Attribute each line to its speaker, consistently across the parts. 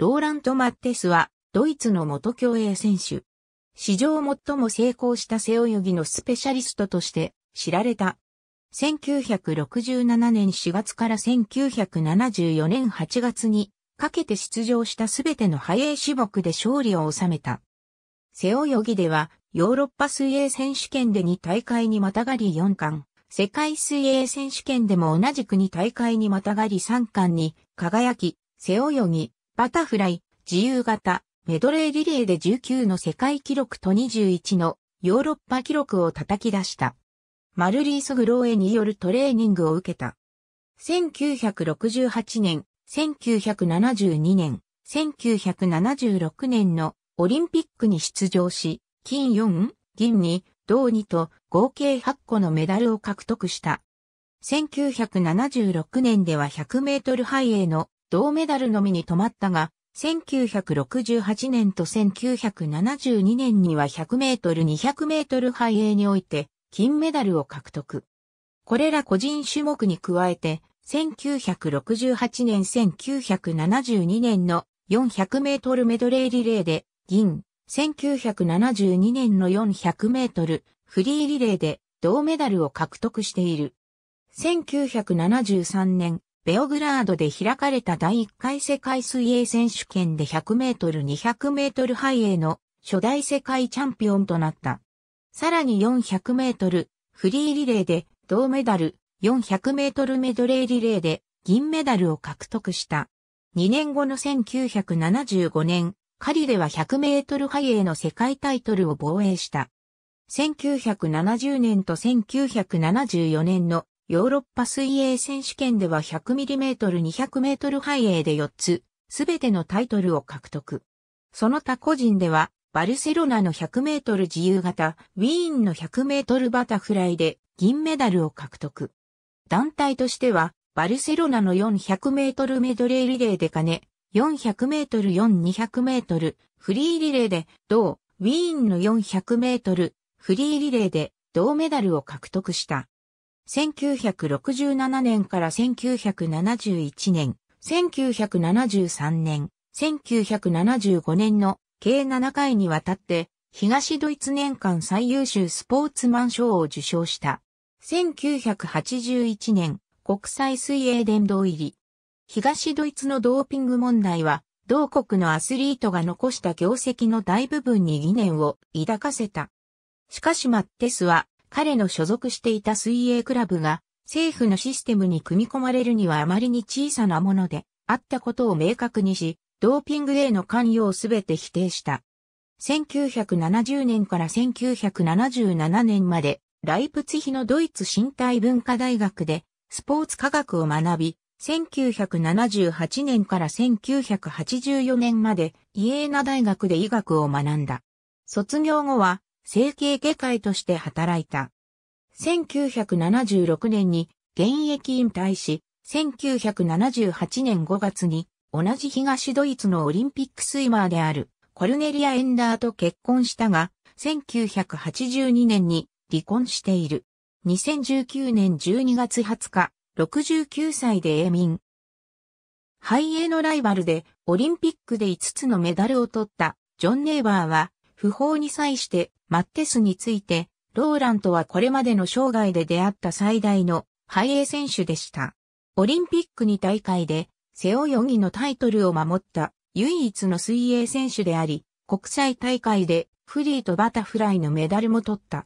Speaker 1: ローラント・マッテスは、ドイツの元競泳選手。史上最も成功した背泳ぎのスペシャリストとして知られた。1967年4月から1974年8月にかけて出場したすべてのハエ種目で勝利を収めた。背泳ぎではヨーロッパ水泳選手権で2大会にまたがり4冠、世界水泳選手権でも同じく2大会にまたがり3冠に輝き、背泳ぎ、バタフライ、自由形、メドレーリレーで19の世界記録と21のヨーロッパ記録を叩き出した。マルリース・グローエによるトレーニングを受けた。1968年、1972年、1976年のオリンピックに出場し、金4、銀2、銅2と合計8個のメダルを獲得した。1976年では100メートルハイエーの銅メダルのみに止まったが、1968年と1972年には100メートル200メートルハイエーにおいて金メダルを獲得。これら個人種目に加えて、1968年1972年の400メートルメドレーリレーで銀、1972年の400メートルフリーリレーで銅メダルを獲得している。1973年、ベオグラードで開かれた第1回世界水泳選手権で100メートル200メートルハイエの初代世界チャンピオンとなった。さらに400メートルフリーリレーで銅メダル、400メートルメドレーリレーで銀メダルを獲得した。2年後の1975年、カリでは100メートルハイエの世界タイトルを防衛した。1970年と1974年のヨーロッパ水泳選手権では 100mm200m ハイエーで4つ、すべてのタイトルを獲得。その他個人では、バルセロナの 100m 自由形、ウィーンの 100m バタフライで銀メダルを獲得。団体としては、バルセロナの 400m メドレーリレーで金、400m、4200m、フリーリレーで銅、ウィーンの 400m、フリーリレーで銅メダルを獲得した。1967年から1971年、1973年、1975年の計7回にわたって東ドイツ年間最優秀スポーツマン賞を受賞した。1981年国際水泳殿堂入り。東ドイツのドーピング問題は同国のアスリートが残した業績の大部分に疑念を抱かせた。しかしマッテスは彼の所属していた水泳クラブが政府のシステムに組み込まれるにはあまりに小さなものであったことを明確にし、ドーピングへの関与をすべて否定した。1970年から1977年まで、ライプツヒのドイツ身体文化大学でスポーツ科学を学び、1978年から1984年までイエーナ大学で医学を学んだ。卒業後は整形外科医として働いた。1976年に現役引退し、1978年5月に同じ東ドイツのオリンピックスイマーであるコルネリア・エンダーと結婚したが、1982年に離婚している。2019年12月20日、69歳で永眠。エーのライバルでオリンピックで5つのメダルを取ったジョン・ネイバーは不法に際してマッテスについて、ローラントはこれまでの生涯で出会った最大のハイエー選手でした。オリンピック2大会で背泳ぎのタイトルを守った唯一の水泳選手であり、国際大会でフリーとバタフライのメダルも取った。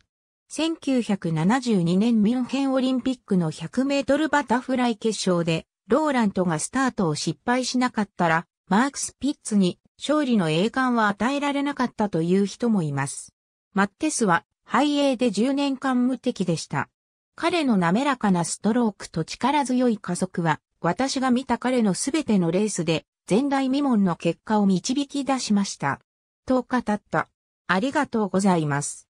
Speaker 1: 1972年ミュンヘンオリンピックの100メートルバタフライ決勝で、ローラントがスタートを失敗しなかったら、マークス・ピッツに勝利の栄冠は与えられなかったという人もいます。マッテスは、敗影で10年間無敵でした。彼の滑らかなストロークと力強い加速は、私が見た彼のすべてのレースで、前代未聞の結果を導き出しました。と語った。ありがとうございます。